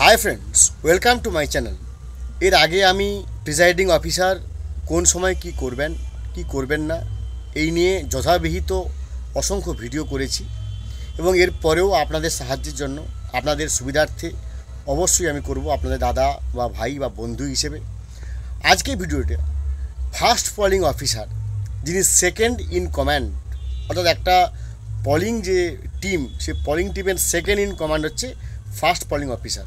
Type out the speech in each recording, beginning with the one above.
high friends welcome to my channel এর আগে আমি প্রিজাইডিং অফিসার কোন সময় কি করবেন কি করবেন না এই নিয়ে যথাবিহিত অসংখ্য ভিডিও করেছি এবং এর পরেও আপনাদের সাহায্যের জন্য আপনাদের সুবিধার্থে অবশ্যই আমি করব আপনাদের দাদা বা ভাই বা বন্ধু হিসেবে আজকে ভিডিওটা ফার্স্ট পলিং অফিসার যিনি সেকেন্ড ইন কমান্ড অর্থাৎ একটা পলিং যে টিম সে পলিং টিমের সেকেন্ড ইন কমান্ড হচ্ছে ফার্স্ট পলিং অফিসার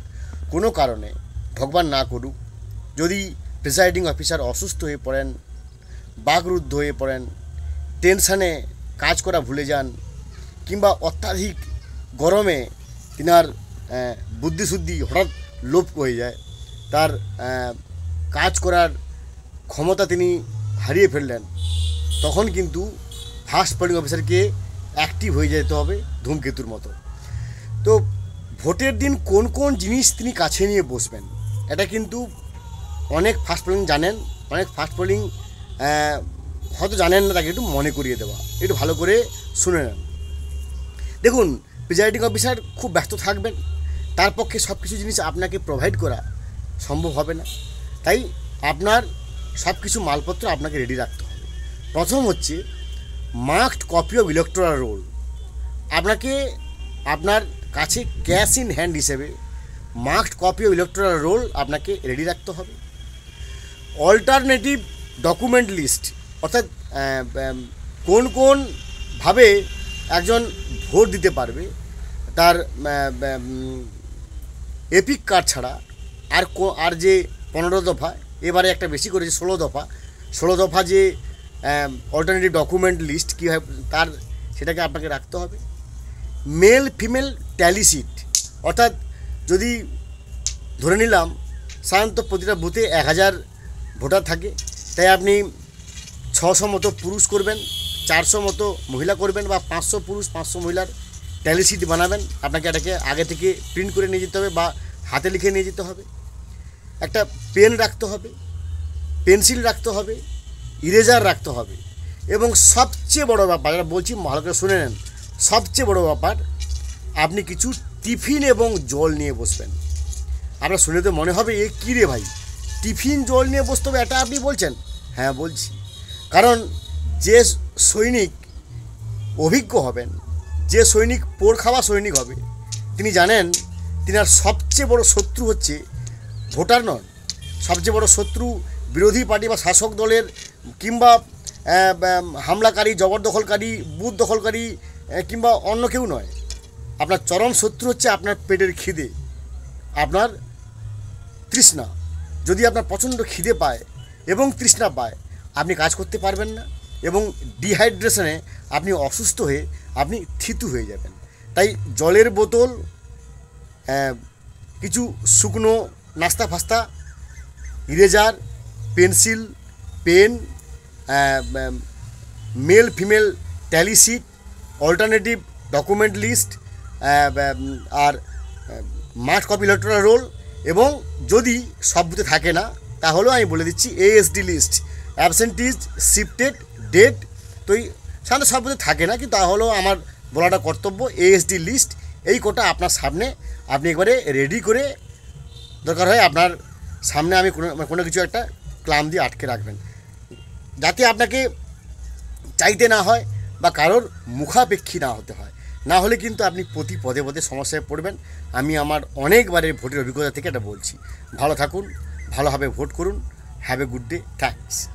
কোনো কারণে ভগবান না করুক যদি প্রিসাইডিং অফিসার অসুস্থ হয়ে পড়েন বাঘরুদ্ধ হয়ে পড়েন টেনশানে কাজ করা ভুলে যান কিংবা অত্যাধিক গরমে তিনার বুদ্ধিশুদ্ধি হঠাৎ লোপ হয়ে যায় তার কাজ করার ক্ষমতা তিনি হারিয়ে ফেললেন তখন কিন্তু ফার্স্ট পোলিং অফিসারকে অ্যাক্টিভ হয়ে যেতে হবে ধূমকেতুর মতো ভোটের দিন কোন কোন জিনিস তিনি কাছে নিয়ে বসবেন এটা কিন্তু অনেক ফাস্ট পোলিং জানেন অনেক ফাস্ট পোলিং হয়তো জানেন না তাকে একটু মনে করিয়ে দেওয়া একটু ভালো করে শুনে নেন দেখুন প্রিজাইডিং অফিসার খুব ব্যস্ত থাকবেন তার পক্ষে সব কিছু জিনিস আপনাকে প্রোভাইড করা সম্ভব হবে না তাই আপনার সব কিছু মালপত্র আপনাকে রেডি রাখতে হবে প্রথম হচ্ছে marked copy of electoral roll আপনাকে আপনার কাছে ক্যাশ ইন হ্যান্ড হিসেবে মার্কড কপি ও ইলেকট্রাল রোল আপনাকে রেডি রাখতে হবে অল্টারনেটিভ ডকুমেন্ট লিস্ট অর্থাৎ কোন কোনভাবে একজন ভোট দিতে পারবে তার এপিক কার্ড ছাড়া আর আর যে পনেরো দফা এবারে একটা বেশি করেছে ষোলো দফা ষোলো দফা যে অল্টারনেটিভ ডকুমেন্ট লিস্ট কী হয় তার সেটাকে আপনাকে রাখতে হবে মেল ফিমেল ট্যালিসিট অর্থাৎ যদি ধরে নিলাম সাধারণত প্রতিটা বুথে এক হাজার ভোটার থাকে তাই আপনি ছশো মতো পুরুষ করবেন চারশো মতো মহিলা করবেন বা পাঁচশো পুরুষ পাঁচশো মহিলার ট্যালিসিট বানাবেন আপনাকে এটাকে আগে থেকে প্রিন্ট করে নিয়ে যেতে হবে বা হাতে লিখে নিয়ে যেতে হবে একটা পেন রাখতে হবে পেন্সিল রাখতে হবে ইরেজার রাখতে হবে এবং সবচেয়ে বড় ব্যাপার যেটা বলছি ভালো করে শুনে নেন সবচেয়ে বড় ব্যাপার আপনি কিছু টিফিন এবং জল নিয়ে বসবেন আপনার শুনে তো মনে হবে এ কী রে ভাই টিফিন জল নিয়ে বসতে হবে এটা আপনি বলছেন হ্যাঁ বলছি কারণ যে সৈনিক অভিজ্ঞ হবেন যে সৈনিক পোড় খাওয়া সৈনিক হবে তিনি জানেন তিনি আর সবচেয়ে বড় শত্রু হচ্ছে ভোটার নন সবচেয়ে বড় শত্রু বিরোধী পার্টি বা শাসক দলের কিংবা হামলাকারী জবরদখলকারী বুথ দখলকারী কিংবা অন্য কেউ নয় আপনার চরম শত্রু হচ্ছে আপনার পেটের খিদে আপনার তৃষ্ণা যদি আপনার প্রচণ্ড খিদে পায় এবং তৃষ্ণা পায় আপনি কাজ করতে পারবেন না এবং ডিহাইড্রেশনে আপনি অসুস্থ হয়ে আপনি থিতু হয়ে যাবেন তাই জলের বোতল কিছু শুকনো নাস্তা ফাস্তা eraser pencil pen male female tally sheet alternative document list আর মাঠ কপি ইলেকট্রাল রোল এবং যদি সবগুতে থাকে না তাহলেও আমি বলে দিচ্ছি ASD list absentees shifted dead তো এই সাধারণত সবগুতে থাকে না কিন্তু তাহলেও আমার বলাটা কর্তব্য এএসডি লিস্ট এই কোটা আপনার সামনে আপনি একবারে রেডি করে দরকার হয় আপনার সামনে আমি কোনো কোনো কিছু একটা ক্লাম দিয়ে আটকে রাখবেন যাতে আপনাকে চাইতে না হয় বা কারোর মুখাপেক্ষী না হতে হয় না হলে কিন্তু আপনি প্রতি পদে পদে সমস্যায় পড়বেন আমি আমার অনেকবারের ভোটের অভিজ্ঞতা থেকে এটা বলছি ভালো থাকুন ভালোভাবে ভোট করুন have a good day thanks